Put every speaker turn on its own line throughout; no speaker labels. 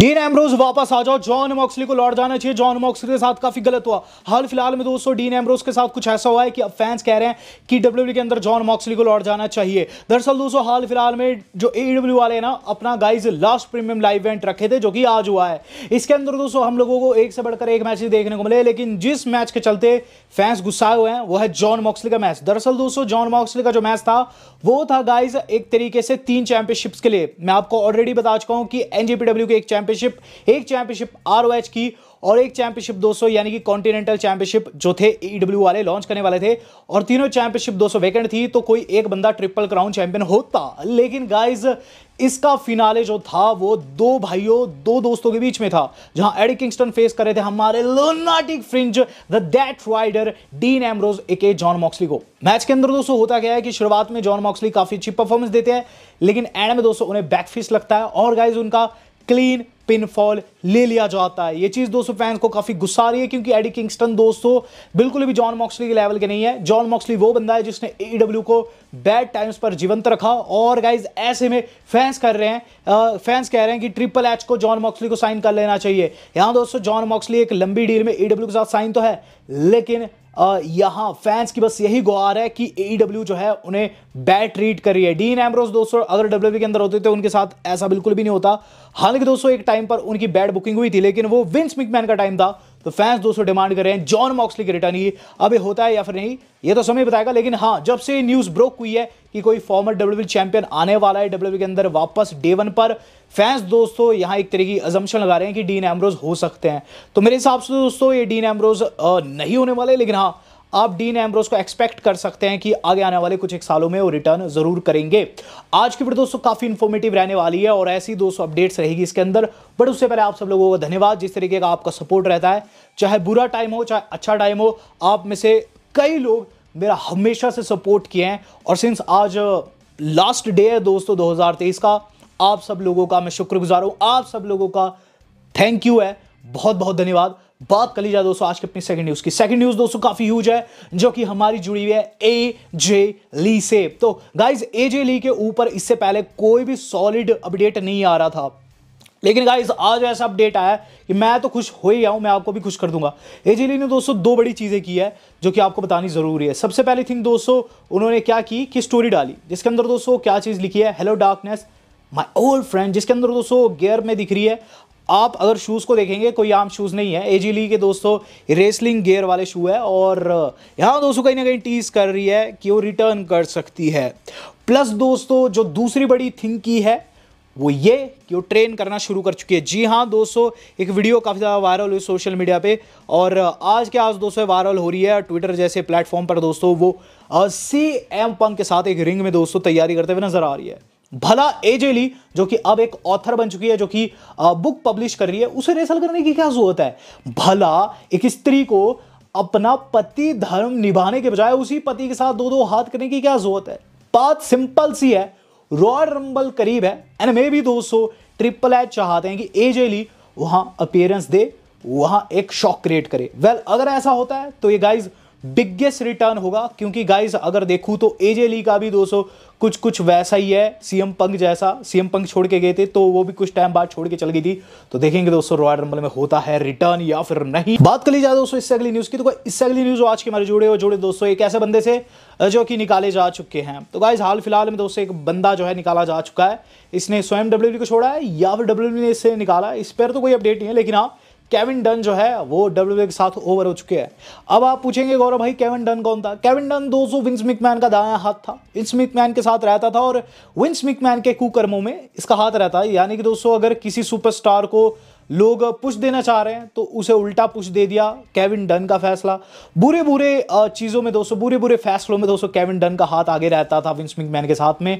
dean Ambrose वापस आ जाओ John Moxley को लौट जाना चाहिए जॉन मॉक्सली के साथ काफी गलत हुआ हाल फिलहाल में दोस्तों डीन एम्ब्रोज के साथ कुछ ऐसा हुआ है कि अब फैंस कह रहे हैं कि डब्ल्यू e के अंदर जॉन मॉक्सली को लौट जाना चाहिए दरअसल दोस्तों हाल फिलहाल में जो ए वाले ना अपना guys last premium live event रखे थे जो कि आज हुआ है इसके अंदर दोस्तों हम लोगों को एक से बढ़कर एक मैच देखने को मिले लेकिन जिस मैच के चलते फैंस गुस्साए हुए हैं वो है जॉन मॉक्सली का मैच दरअसल दोस्तों जॉन मॉक्सली का जो मैच था वो था गाइज एक तरीके से तीन चैंपियनशिप्स के लिए मैं आपको ऑलरेडी बता चुका हूँ कि एनजेपीडब्ल्यू के एक चैंपियन चैंपियनशिप एक चैंपियनशिप आर की और एक चैंपियनशिप 200 यानी कि कॉन्टिनेंटल चैंपियनशिप जो थे ईडब्ल्यू e वाले लॉन्च करने वाले थे और तीनों चैंपियनशिप 200 वेकेंट थी तो कोई एक बंदा ट्रिपल क्राउन चैंपियन होता लेकिन गाइज इसका फिनाले जो था वो दो भाइयों दो दोस्तों के बीच में था जहां एडी किंगस्टन फेस कर रहे थे हमारे lunatic fringe the death rider Dean Ambrose aka Jon Moxley को मैच के अंदर दोस्तों होता क्या है कि शुरुआत में जॉन मॉक्सली काफी अच्छी परफॉर्मेंस देते हैं लेकिन एंड में दोस्तों उन्हें बैकफिस लगता है और गाइज उनका क्लीन पिनफॉल ले लिया जाता है ये चीज़ दोस्तों फैंस को काफ़ी गुस्सा आ रही है क्योंकि एडी किंगस्टन दोस्तों बिल्कुल भी जॉन मॉक्सली के लेवल के नहीं है जॉन मॉक्सली वो बंदा है जिसने ए e को बैड टाइम्स पर जीवंत रखा और गाइज ऐसे में फैंस कर रहे हैं फैंस कह रहे हैं कि ट्रिपल एच को जॉन मॉक्सली को साइन कर लेना चाहिए यहां दोस्तों जॉन मॉक्सली एक लंबी डील में ईडब्ल्यू e के साथ साइन तो है लेकिन यहाँ फैंस की बस यही गुहार है कि ए e जो है उन्हें बैट ट्रीट है डीन एम्ब्रोस दोस्तों अगर डब्ल्यू e के अंदर होते थे उनके साथ ऐसा बिल्कुल भी नहीं होता हालांकि दोस्तों एक टाइम पर उनकी बैड बुकिंग हुई थी लेकिन वो विंस मिकमैन का टाइम था तो फैंस दोस्तों डिमांड कर रहे हैं जॉन मॉक्सली के रिटर्न ही अब होता है या फिर नहीं ये तो समय बताएगा लेकिन हाँ जब से न्यूज़ ब्रोक हुई है कि कोई फॉर्मर डब्ल्यू चैंपियन आने वाला है डब्ल्यू e के अंदर वापस डे वन पर फैंस दोस्तों यहाँ एक तरह की अजम्पन लगा रहे हैं कि डीन एमरोज हो सकते हैं तो मेरे हिसाब से दोस्तों ये डीन एमरोज नहीं होने वाले लेकिन हाँ आप डीन एम्ब्रोस को एक्सपेक्ट कर सकते हैं कि आगे आने वाले कुछ एक सालों में वो रिटर्न जरूर करेंगे आज की वीडियो दोस्तों काफ़ी इन्फॉर्मेटिव रहने वाली है और ऐसी दोस्तों अपडेट्स रहेगी इसके अंदर बट उससे पहले आप सब लोगों का धन्यवाद जिस तरीके का आपका सपोर्ट रहता है चाहे बुरा टाइम हो चाहे अच्छा टाइम हो आप में से कई लोग मेरा हमेशा से सपोर्ट किए हैं और सिंस आज लास्ट डे है दोस्तों दो का आप सब लोगों का मैं शुक्रगुजार हूँ आप सब लोगों का थैंक यू है बहुत बहुत धन्यवाद बात कर ली जाए दोस्तों आज के अपनी सेकंड न्यूज की सेकंड न्यूज दोस्तों काफी ह्यूज है जो कि हमारी जुड़ी हुई है ए जे ली से तो गाइज ए जे ली के ऊपर इससे पहले कोई भी सॉलिड अपडेट नहीं आ रहा था लेकिन गाइज आज ऐसा अपडेट आया कि मैं तो खुश हो ही आऊं मैं आपको भी खुश कर दूंगा एजेली ने दोस्तों दो बड़ी चीज़ें की है जो कि आपको बतानी ज़रूरी है सबसे पहली थिंग दोस्तों उन्होंने क्या की कि स्टोरी डाली जिसके अंदर दोस्तों क्या चीज़ लिखी है hello darkness my old friend जिसके अंदर दोस्तों गेयर में दिख रही है आप अगर शूज़ को देखेंगे कोई आम शूज़ नहीं है एजी ली के दोस्तों रेसलिंग गेयर वाले शू है और यहाँ दोस्तों कहीं ना कहीं टीज कर रही है कि वो रिटर्न कर सकती है प्लस दोस्तों जो दूसरी बड़ी थिंग की है वो ये कि वो ट्रेन करना शुरू कर चुकी है जी हाँ दोस्तों एक वीडियो काफ़ी ज़्यादा वायरल हुई सोशल मीडिया पे और आज के आज दोस्तों वायरल हो रही है ट्विटर जैसे प्लेटफॉर्म पर दोस्तों वो सी एम पंक के साथ एक रिंग में दोस्तों तैयारी करते हुए नजर आ रही है भला एजेली जो कि अब एक ऑथर बन चुकी है जो कि बुक पब्लिश कर रही है उसे रेसल करने की क्या जरूरत है भला एक स्त्री को अपना पति धर्म निभाने के बजाय उसी पति के साथ दो दो हाथ करने की क्या जरूरत है बात सिंपल सी है रॉयल रंबल करीब है एंड मे भी दोस्तों ट्रिपल एच चाहते हैं कि एजेली वहां अपियरेंस दे वहां एक शॉक क्रिएट करे वेल well, अगर ऐसा होता है तो ये गाइज बिगेस्ट रिटर्न होगा क्योंकि गाइस अगर देखूं तो एजे ली का भी दोस्तों कुछ कुछ वैसा ही है सीएम पंग जैसा सीएम पंग छोड़ के गए थे तो वो भी कुछ टाइम बाद छोड़ के चल गई थी तो देखेंगे दोस्तों रॉयल रंबल में होता है रिटर्न या फिर नहीं बात कर ली जाए दोस्तों इससे अगली न्यूज की तो इससे अगली न्यूज आज के हमारे जुड़े हो जुड़े दोस्तों एक ऐसे बंदे से जो कि निकाले जा चुके हैं तो गाइज हाल फिलहाल में दोस्तों एक बंदा जो है निकाला जा चुका है इसने स्वयं डब्ल्यू e को छोड़ा है या फिर डब्ल्यू e ने इससे निकाला इस पर तो कोई अपडेट नहीं है लेकिन हाँ केविन डन जो है वो डब्ल्यू के साथ ओवर हो चुके हैं अब आप पूछेंगे गौरव भाई केविन डन कौन था केविन डन सौ विंस मिकमैन का दाया हाथ था विंस मिकमैन के साथ रहता था और विंस मिकमैन के कुकर्मों में इसका हाथ रहता है यानी कि दोस्तों अगर किसी सुपरस्टार को लोग पुश देना चाह रहे हैं तो उसे उल्टा पुश दे दिया केविन डन का फैसला बुरे बुरे चीज़ों में दोस्तों बुरे बुरे फैसलों में दोस्तों केविन डन का हाथ आगे रहता था विंस मिकमैन के साथ में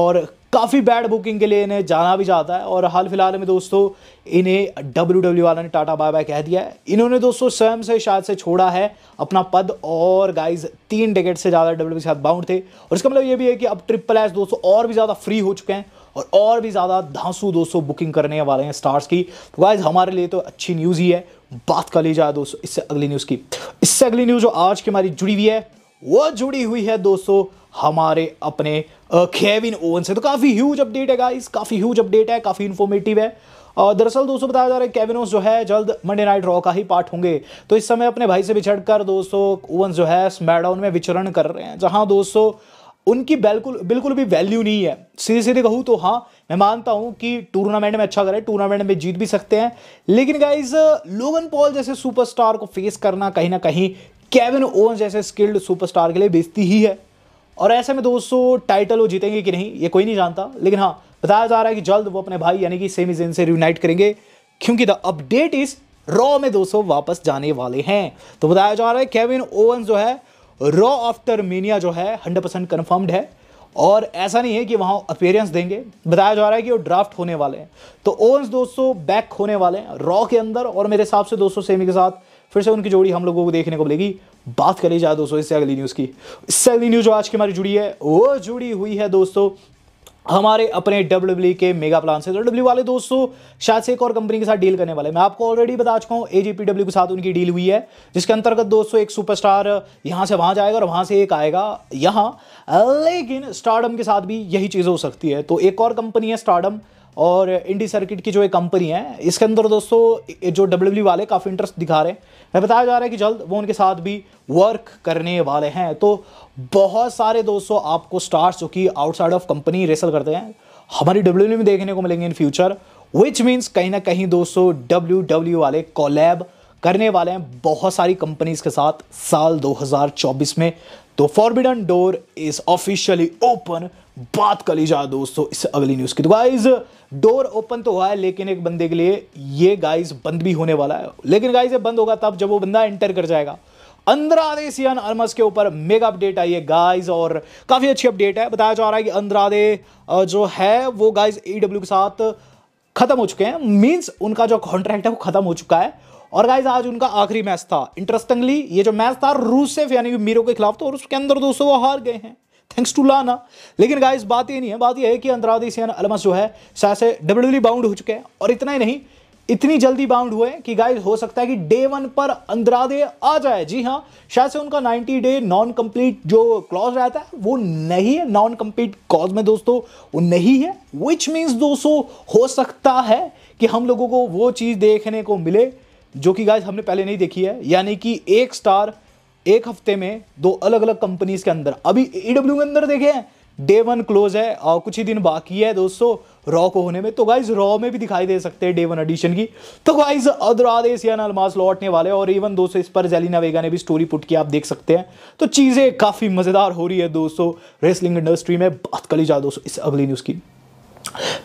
और काफ़ी बैड बुकिंग के लिए इन्हें जाना भी जाता है और हाल फिलहाल में दोस्तों इन्हें डब्ल्यू डब्ल्यू वाला ने टाटा बाय बाय कह दिया है इन्होंने दोस्तों स्वयं से शायद से छोड़ा है अपना पद और गाइज तीन टिकट से ज़्यादा डब्ल्यू के साथ बाउंड थे और इसका मतलब ये भी है कि अब ट्रिपल एस दोस्तों और भी ज़्यादा फ्री हो चुके हैं और और भी ज़्यादा धांसू दोस्तों बुकिंग करने वाले हैं स्टार्स की तो गाइज हमारे लिए तो अच्छी न्यूज़ ही है बात कर ली जाए दोस्तों इससे अगली न्यूज़ की इससे अगली न्यूज़ जो आज की हमारी जुड़ी हुई है वो जुड़ी हुई है दोस्तों हमारे अपने खेविन ओवन से तो काफ़ी ह्यूज अपडेट है गाइस काफ़ी ह्यूज अपडेट है काफ़ी इन्फॉर्मेटिव है और दरअसल दोस्तों बताया जा रहा है केविन ओवंस जो है जल्द मंडे नाइट रॉ का ही पार्ट होंगे तो इस समय अपने भाई से बिछड़कर दोस्तों ओवन जो है स्मैडाउन में विचरण कर रहे हैं जहां दोस्तों उनकी बिल्कुल बिल्कुल भी वैल्यू नहीं है सीधे सीधे कहूँ तो हाँ मैं मानता हूँ कि टूर्नामेंट में अच्छा करे टूर्नामेंट में जीत भी सकते हैं लेकिन गाइज लोगन पॉल जैसे सुपरस्टार को फेस करना कहीं ना कहीं केविन ओवन जैसे स्किल्ड सुपरस्टार के लिए बेचती ही है और ऐसे में दोस्तों टाइटल वो जीतेंगे कि नहीं ये कोई नहीं जानता लेकिन हाँ बताया जा रहा है कि जल्द वो अपने भाई यानी कि सेमी जेन से रूनाइट करेंगे क्योंकि द अपडेट इस रॉ में दोस्तों वापस जाने वाले हैं तो बताया जा रहा है केविन ओवन जो है रॉ आफ्टर मीनिया जो है हंड्रेड परसेंट कन्फर्म्ड है और ऐसा नहीं है कि वहाँ अपेयरेंस देंगे बताया जा रहा है कि वो ड्राफ्ट होने वाले हैं तो ओवंस दोस्तों बैक होने वाले हैं रॉ के अंदर और मेरे हिसाब से दोस्तों सेमी के साथ फिर से उनकी जोड़ी हम लोगों को देखने को मिलेगी बात करी जाए दोस्तों इससे अगली न्यूज़ की इससे अगली न्यूज़ जो आज की हमारी जुड़ी है वो जुड़ी हुई है दोस्तों हमारे अपने डब्ल्यू e के मेगा प्लान से डब्ल्यू e वाले दोस्तों शायद से एक और कंपनी के साथ डील करने वाले मैं आपको ऑलरेडी बता चुका हूँ एजीपीडब्ल्यू के साथ उनकी डील हुई है जिसके अंतर्गत दोस्तों एक सुपरस्टार यहां से वहां जाएगा और वहां से एक आएगा यहाँ लेकिन स्टारडम के साथ भी यही चीज़ हो सकती है तो एक और कंपनी है स्टारडम और इंडी सर्किट की जो एक कंपनी है इसके अंदर दोस्तों जो डब्ल्यू वाले काफ़ी इंटरेस्ट दिखा रहे हैं मैं बताया जा रहा है कि जल्द वो उनके साथ भी वर्क करने वाले हैं तो बहुत सारे दोस्तों आपको स्टार्स जो कि आउटसाइड ऑफ कंपनी रेसल करते हैं हमारी डब्ल्यू में देखने को मिलेंगे इन फ्यूचर विच मीन्स कहीं ना कहीं दोस्तों डब्ल्यू वाले कॉलैब करने वाले हैं बहुत सारी कंपनीज के साथ साल 2024 में तो forbidden door is officially open बात कर लीजिए दोस्तों इस अगली न्यूज़ की तो गाइज डोर ओपन तो हुआ है लेकिन एक बंदे के लिए ये गाइज बंद भी होने वाला है लेकिन गाइज ये बंद होगा तब जब वो बंदा एंटर कर जाएगा अंद्रादेसियन अर्मस के ऊपर मेगा अपडेट आई है गाइज और काफ़ी अच्छी अपडेट है बताया जा रहा है कि अंद्रादे जो है वो गाइज ईडब्ल्यू के साथ खत्म हो चुके हैं मीन्स उनका जो कॉन्ट्रैक्ट है वो खत्म हो चुका है और गाइज आज उनका आखिरी मैच था इंटरेस्टिंगली ये जो मैच था रूसेफ यानी मीरो के खिलाफ तो और उसके अंदर दोस्तों वो हार गए हैं थैंक्स टू लाना लेकिन गाइज बात ये नहीं है बात ये है कि अंतरादी अंतरादेशियन अलमस जो है शायद से डब्ल्यू बाउंड हो चुके हैं और इतना ही नहीं इतनी जल्दी बाउंड हुए कि गाइज हो सकता है कि डे वन पर अंद्रादे आ जाए जी हाँ शायद से उनका 90 डे नॉन कंप्लीट जो क्लॉज रहता है वो नहीं है नॉन कंप्लीट क्लॉज में दोस्तों वो नहीं है विच मीन्स दोस्तों हो सकता है कि हम लोगों को वो चीज़ देखने को मिले जो कि गाइस हमने पहले नहीं देखी है यानी कि एक स्टार एक हफ्ते में दो अलग अलग कंपनीज के अंदर अभी ईडब्ल्यू e के अंदर देखे हैं डे वन क्लोज है और कुछ ही दिन बाकी है दोस्तों रॉ को होने में तो गाइज रॉ में भी दिखाई दे सकते हैं डे वन एडिशन की तो गाइज आदेश एसियन अलमास लौटने वाले और इवन दोस्तों इस पर जेलिना वेगा ने भी स्टोरी पुट की आप देख सकते हैं तो चीज़ें काफ़ी मज़ेदार हो रही है दोस्तों रेसलिंग इंडस्ट्री में बात कर ली जाए दोस्तों इस अगली न्यूज़ की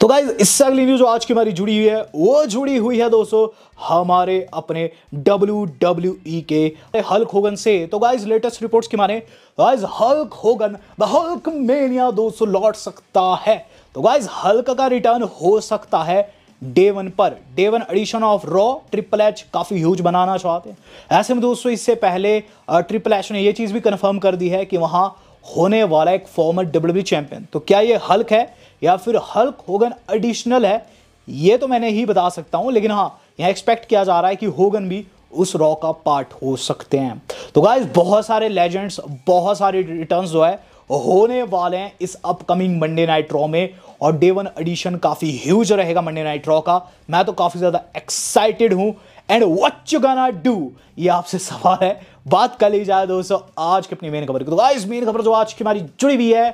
तो गाइज इससे अगली न्यूज जो आज की हमारी जुड़ी हुई है वो जुड़ी हुई है दोस्तों हमारे अपने डब्ल्यू डब्ल्यू e के हल्क होगन से तो गाइज लेटेस्ट रिपोर्ट्स की माने guys Hulk Hogan the Hulkamania दोस्तों लौट सकता है तो गाइज हल्क का रिटर्न हो सकता है डे वन पर day one edition of Raw triple H काफ़ी ह्यूज बनाना चाहते हैं ऐसे में दोस्तों इससे पहले ट्रिपल एच ने यह चीज़ भी कन्फर्म कर दी है कि वहां होने वाला एक फॉर्मर डब्ल्यू चैंपियन तो क्या ये हल्क है या फिर हल्क होगन एडिशनल है ये तो मैंने ही बता सकता हूँ लेकिन हाँ यहाँ एक्सपेक्ट किया जा रहा है कि होगन भी उस रॉ का पार्ट हो सकते हैं तो गाइज बहुत सारे लेजेंड्स बहुत सारे रिटर्न जो है होने वाले हैं इस अपकमिंग मंडे नाइट रॉ में और डे वन एडिशन काफ़ी ह्यूज रहेगा मंडे नाइट रॉ का मैं तो काफ़ी ज़्यादा एक्साइटेड हूँ and what you gonna do ये आपसे सवाल है बात कर ली जाए दोस्तों आज की अपनी मेन खबर की तो गाइस मेन खबर जो आज की हमारी जुड़ी हुई है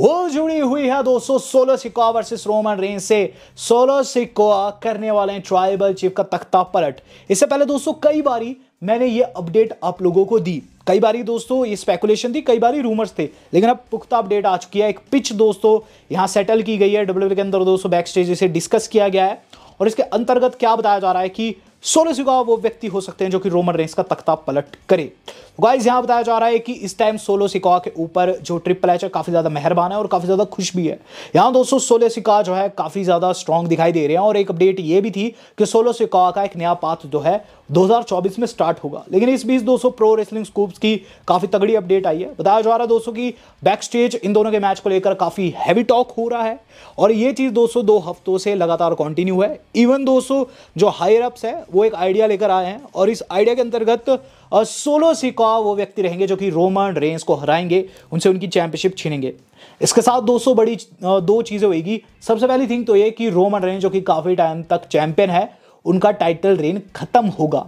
वो जुड़ी हुई है दोस्तों Solo Sikoa versus Roman Reigns से सोलो सिकोआ करने वाले हैं ट्राइबल चीफ का तख्ता पलट इससे पहले दोस्तों कई बारी मैंने ये अपडेट आप लोगों को दी कई बारी दोस्तों ये स्पेकुलेशन थी कई बारी रूमर्स थे लेकिन अब पुख्ता अपडेट आ चुकी है एक पिच दोस्तों यहाँ सेटल की गई है डब्ल्यू के अंदर दोस्तों बैक स्टेज इसे डिस्कस किया गया है और इसके अंतर्गत क्या बताया जा रहा है कि सोलह युगा वो व्यक्ति हो सकते हैं जो कि रोमन रेंस का तख्ता पलट करे तो गाइज यहां बताया जा रहा है कि इस टाइम सोलो सिका के ऊपर जो ट्रिपल एच है काफ़ी ज़्यादा मेहरबान है और काफ़ी ज़्यादा खुश भी है यहां दोस्तों सोलो सिका जो है काफ़ी ज़्यादा स्ट्रॉन्ग दिखाई दे रहे हैं और एक अपडेट ये भी थी कि सोलो सिका का एक नया पाथ जो है 2024 में स्टार्ट होगा लेकिन इस बीच दोस्तों प्रो रेसलिंग स्कूप्स की काफ़ी तगड़ी अपडेट आई है बताया जा रहा है दोस्तों की बैक स्टेज इन दोनों के मैच को लेकर काफ़ी हैवी टॉक हो रहा है और ये चीज़ दोस्तों दो हफ्तों से लगातार कंटिन्यू है इवन दोस्तों जो हायर अप्स है वो एक आइडिया लेकर आए हैं और इस आइडिया के अंतर्गत सोलो सिका वो व्यक्ति रहेंगे जो कि रोमन रेंस को हराएंगे उनसे उनकी चैंपियनशिप छीनेंगे इसके साथ दोस्तों बड़ी दो चीज़ें होगी सबसे पहली थिंग तो ये कि रोमन रेंस जो कि काफ़ी टाइम तक चैंपियन है उनका टाइटल रेन खत्म होगा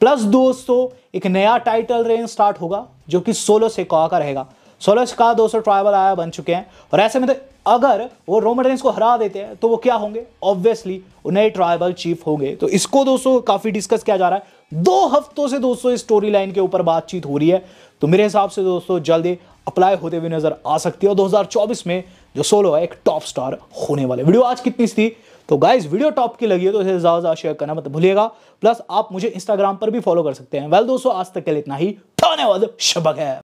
प्लस दोस्तों एक नया टाइटल रेन स्टार्ट होगा जो कि सोलो कॉ का रहेगा सोलो से सेकॉ दोस्तों ट्राइबल आया बन चुके हैं और ऐसे में तो अगर वो रोमन रेंस को हरा देते हैं तो वो क्या होंगे ऑब्वियसली नए ट्राइबल चीफ होंगे तो इसको दोस्तों काफ़ी डिस्कस किया जा रहा है दो हफ्तों से दोस्तों इस स्टोरी लाइन के ऊपर बातचीत हो रही है तो मेरे हिसाब से दोस्तों जल्दी अप्लाई होते हुए नजर आ सकती है और 2024 में जो सोलो है एक टॉप स्टार होने वाले वीडियो आज कितनी थी तो गाइज वीडियो टॉप की लगी है तो इसे ज़्यादा ज़्यादा शेयर करना मत भूलिएगा प्लस आप मुझे इंस्टाग्राम पर भी फॉलो कर सकते हैं वेल दोस्तों आज तक के लिए इतना ही धन्यवाद शबक है